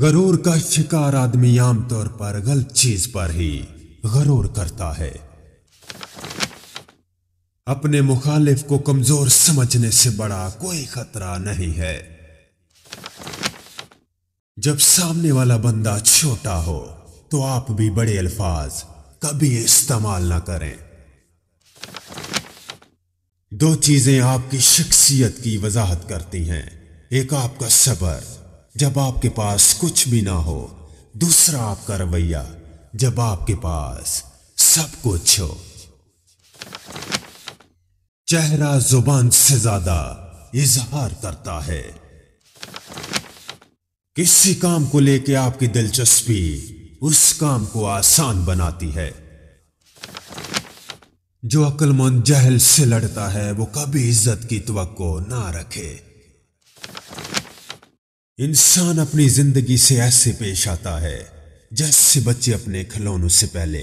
गरूर का शिकार आदमी आमतौर पर गलत चीज पर ही गरूर करता है अपने मुखालिफ को कमजोर समझने से बड़ा कोई खतरा नहीं है जब सामने वाला बंदा छोटा हो तो आप भी बड़े अल्फाज कभी इस्तेमाल ना करें दो चीजें आपकी शख्सियत की वजाहत करती हैं एक आपका सबर जब आपके पास कुछ भी ना हो दूसरा आपका रवैया जब आपके पास सब कुछ हो चेहरा जुबान से ज्यादा इजहार करता है किसी काम को लेके आपकी दिलचस्पी उस काम को आसान बनाती है जो अक्लमंद जहल से लड़ता है वो कभी इज्जत की तवक्को ना रखे इंसान अपनी जिंदगी से ऐसे पेश आता है जैसे बच्चे अपने खिलौनों से पहले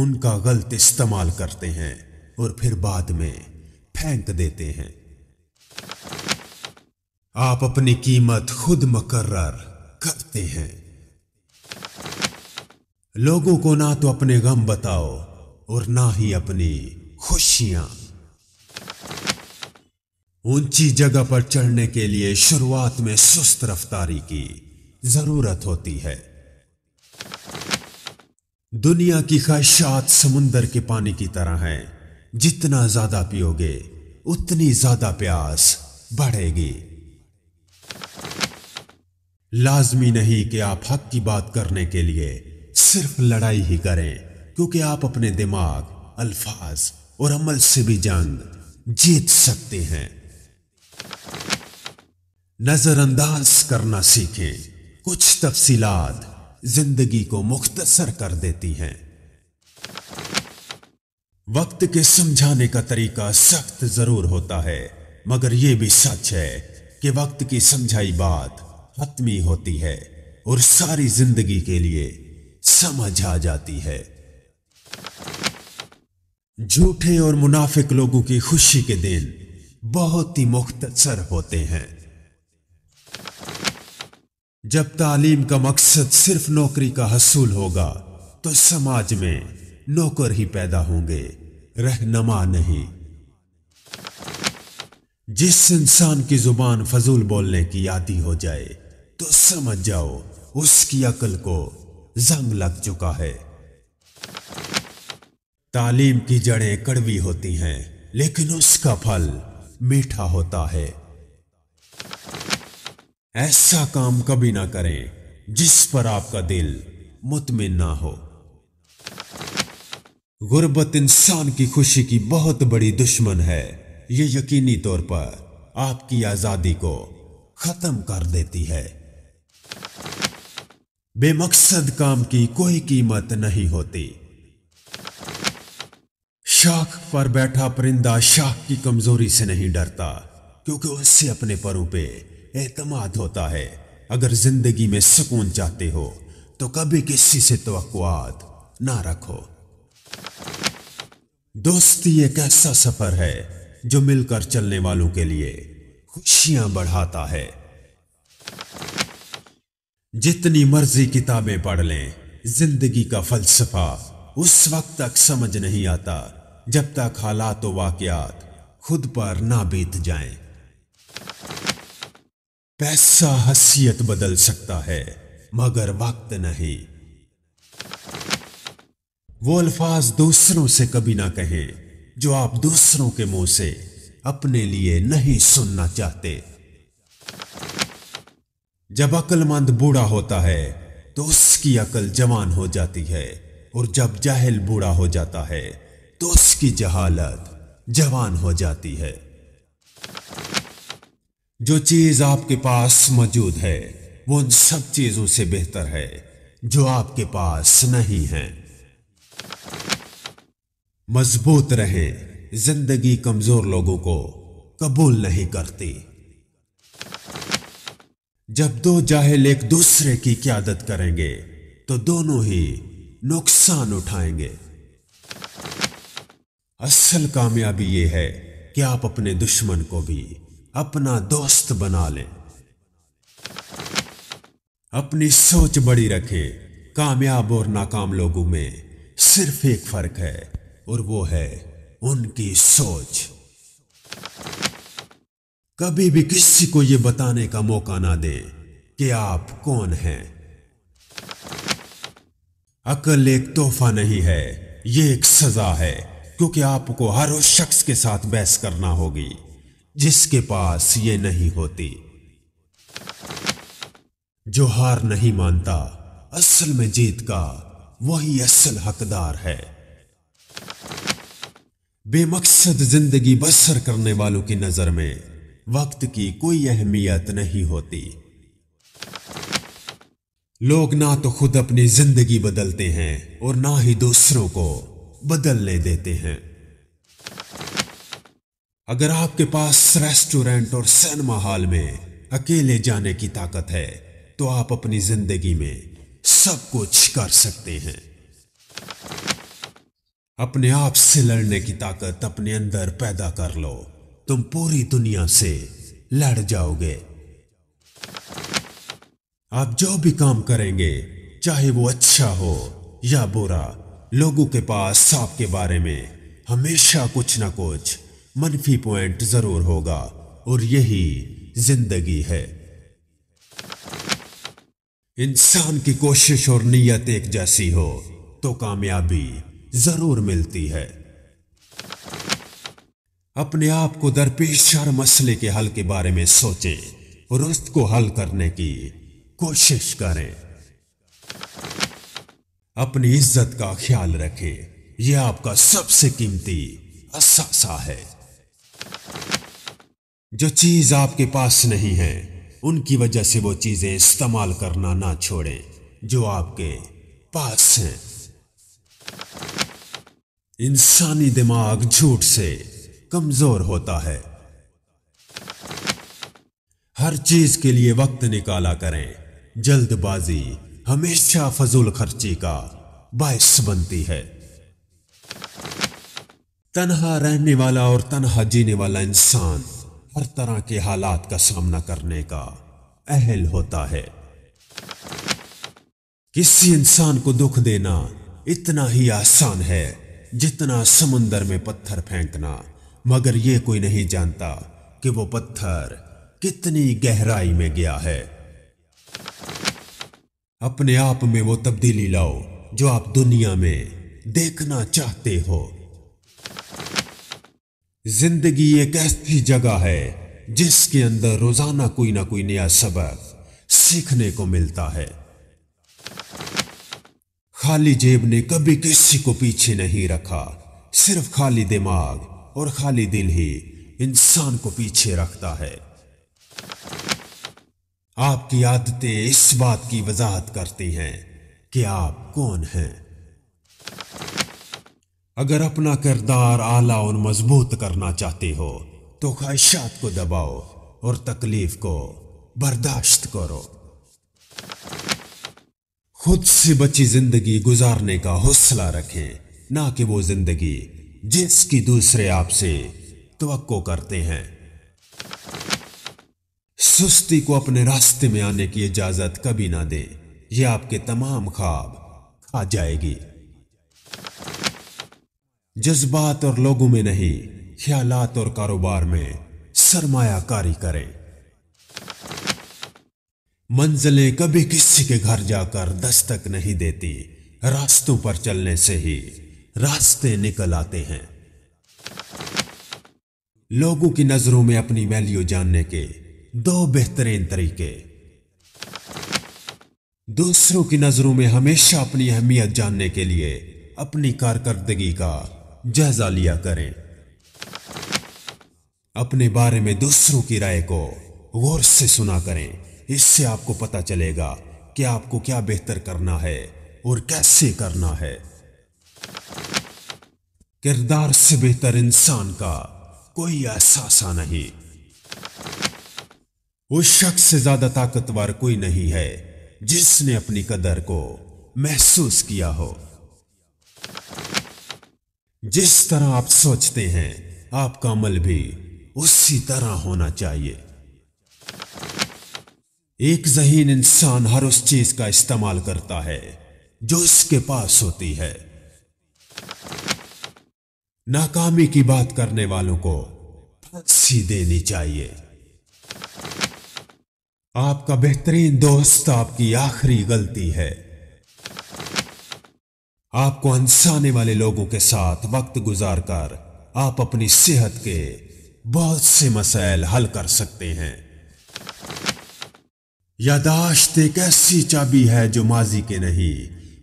उनका गलत इस्तेमाल करते हैं और फिर बाद में फेंक देते हैं आप अपनी कीमत खुद मकर्र करते हैं लोगों को ना तो अपने गम बताओ और ना ही अपनी खुशियां ऊंची जगह पर चढ़ने के लिए शुरुआत में सुस्त रफ्तारी की जरूरत होती है दुनिया की ख्वाहिशात समुंदर के पानी की तरह हैं जितना ज्यादा पियोगे उतनी ज्यादा प्यास बढ़ेगी लाजमी नहीं कि आप हक की बात करने के लिए सिर्फ लड़ाई ही करें क्योंकि आप अपने दिमाग अल्फाज और अमल से भी जंग जीत सकते हैं नज़रअंदाज करना सीखें कुछ तफसीलात जिंदगी को मुख्तसर कर देती हैं वक्त के समझाने का तरीका सख्त जरूर होता है मगर यह भी सच है कि वक्त की समझाई बात हतमी होती है और सारी जिंदगी के लिए समझ आ जाती है झूठे और मुनाफिक लोगों की खुशी के दिन बहुत ही मुख्तसर होते हैं जब तालीम का मकसद सिर्फ नौकरी का हसूल होगा तो समाज में नौकर ही पैदा होंगे रहनमा नहीं जिस इंसान की जुबान फजूल बोलने की आदि हो जाए तो समझ जाओ उसकी अकल को जंग लग चुका है तालीम की जड़ें कड़वी होती हैं लेकिन उसका फल मीठा होता है ऐसा काम कभी ना करें जिस पर आपका दिल मुतमिन ना हो गुर्बत इंसान की खुशी की बहुत बड़ी दुश्मन है ये यकीनी तौर पर आपकी आजादी को खत्म कर देती है बेमकसद काम की कोई कीमत नहीं होती शाख पर बैठा परिंदा शाख की कमजोरी से नहीं डरता क्योंकि उससे अपने परों पर एतमाद होता है अगर जिंदगी में सुकून चाहते हो तो कभी किसी से तो ना रखो दोस्ती एक ऐसा सफर है जो मिलकर चलने वालों के लिए खुशियां बढ़ाता है जितनी मर्जी किताबें पढ़ लें जिंदगी का फलसफा उस वक्त तक समझ नहीं आता जब तक हालात वाकयात खुद पर ना बीत जाएं। पैसा हसीयत बदल सकता है मगर वक्त नहीं वो अल्फाज दूसरों से कभी ना कहें जो आप दूसरों के मुंह से अपने लिए नहीं सुनना चाहते जब अक्लमंद बूढ़ा होता है तो उसकी अकल जवान हो जाती है और जब जाहिल बूढ़ा हो जाता है तो उसकी जहालत जवान हो जाती है जो चीज आपके पास मौजूद है वो उन सब चीजों से बेहतर है जो आपके पास नहीं है मजबूत रहे जिंदगी कमजोर लोगों को कबूल नहीं करती जब दो जाहिल एक दूसरे की क्यादत करेंगे तो दोनों ही नुकसान उठाएंगे असल कामयाबी यह है कि आप अपने दुश्मन को भी अपना दोस्त बना लें अपनी सोच बड़ी रखें कामयाब और नाकाम लोगों में सिर्फ एक फर्क है और वो है उनकी सोच कभी भी किसी को यह बताने का मौका ना दे कि आप कौन हैं अकल एक तोहफा नहीं है ये एक सजा है क्योंकि आपको हर उस शख्स के साथ बहस करना होगी जिसके पास ये नहीं होती जो हार नहीं मानता असल में जीत का वही असल हकदार है बेमकसद जिंदगी बसर करने वालों की नजर में वक्त की कोई अहमियत नहीं होती लोग ना तो खुद अपनी जिंदगी बदलते हैं और ना ही दूसरों को बदलने देते हैं अगर आपके पास रेस्टोरेंट और सिनेमा हॉल में अकेले जाने की ताकत है तो आप अपनी जिंदगी में सब कुछ कर सकते हैं अपने आप से लड़ने की ताकत अपने अंदर पैदा कर लो तुम पूरी दुनिया से लड़ जाओगे आप जो भी काम करेंगे चाहे वो अच्छा हो या बुरा लोगों के पास आपके बारे में हमेशा कुछ ना कुछ मनफी पॉइंट जरूर होगा और यही जिंदगी है इंसान की कोशिश और नीयत एक जैसी हो तो कामयाबी जरूर मिलती है अपने आप को दरपेश हर मसले के हल के बारे में सोचें और उसको हल करने की कोशिश करें अपनी इज्जत का ख्याल रखें यह आपका सबसे कीमती असासा है जो चीज आपके पास नहीं है उनकी वजह से वो चीजें इस्तेमाल करना ना छोड़ें जो आपके पास हैं इंसानी दिमाग झूठ से कमजोर होता है हर चीज के लिए वक्त निकाला करें जल्दबाजी हमेशा फजूल खर्ची का बायस बनती है तनहा रहने वाला और तनहा जीने वाला इंसान हर तरह के हालात का सामना करने का अहल होता है किसी इंसान को दुख देना इतना ही आसान है जितना समुंदर में पत्थर फेंकना मगर यह कोई नहीं जानता कि वो पत्थर कितनी गहराई में गया है अपने आप में वो तब्दीली लाओ जो आप दुनिया में देखना चाहते हो जिंदगी एक ऐसी जगह है जिसके अंदर रोजाना कोई ना कोई नया सबक सीखने को मिलता है खाली जेब ने कभी किसी को पीछे नहीं रखा सिर्फ खाली दिमाग और खाली दिल ही इंसान को पीछे रखता है आपकी आदतें इस बात की वजाहत करती हैं कि आप कौन हैं अगर अपना किरदार आला और मजबूत करना चाहते हो तो ख्वाहिशात को दबाओ और तकलीफ को बर्दाश्त करो खुद से बची जिंदगी गुजारने का हौसला रखें ना कि वो जिंदगी जिसकी दूसरे आपसे तो करते हैं सुस्ती को अपने रास्ते में आने की इजाजत कभी ना दें यह आपके तमाम ख्वाब खा जाएगी जज्बात और लोगों में नहीं ख्यालात और कारोबार में सरमायाकारी करें मंजिलें कभी किसी के घर जाकर दस्तक नहीं देती रास्तों पर चलने से ही रास्ते निकल आते हैं लोगों की नजरों में अपनी वैल्यू जानने के दो बेहतरीन तरीके दूसरों की नजरों में हमेशा अपनी अहमियत जानने के लिए अपनी कारकर्दगी का जायजा लिया करें अपने बारे में दूसरों की राय को गौर से सुना करें इससे आपको पता चलेगा कि आपको क्या बेहतर करना है और कैसे करना है किरदार से बेहतर इंसान का कोई एहसासा नहीं उस शख्स से ज्यादा ताकतवर कोई नहीं है जिसने अपनी कदर को महसूस किया हो जिस तरह आप सोचते हैं आपका अमल भी उसी तरह होना चाहिए एक जहीन इंसान हर उस चीज का इस्तेमाल करता है जो उसके पास होती है नाकामी की बात करने वालों को फांसी देनी चाहिए आपका बेहतरीन दोस्त आपकी आखिरी गलती है आपको हंसाने वाले लोगों के साथ वक्त गुजार कर आप अपनी सेहत के बहुत से मसाइल हल कर सकते हैं यादाश्त एक ऐसी चाबी है जो माजी के नहीं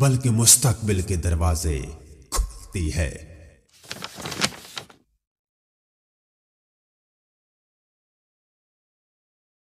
बल्कि मुस्तकबिल के दरवाजे खुलती है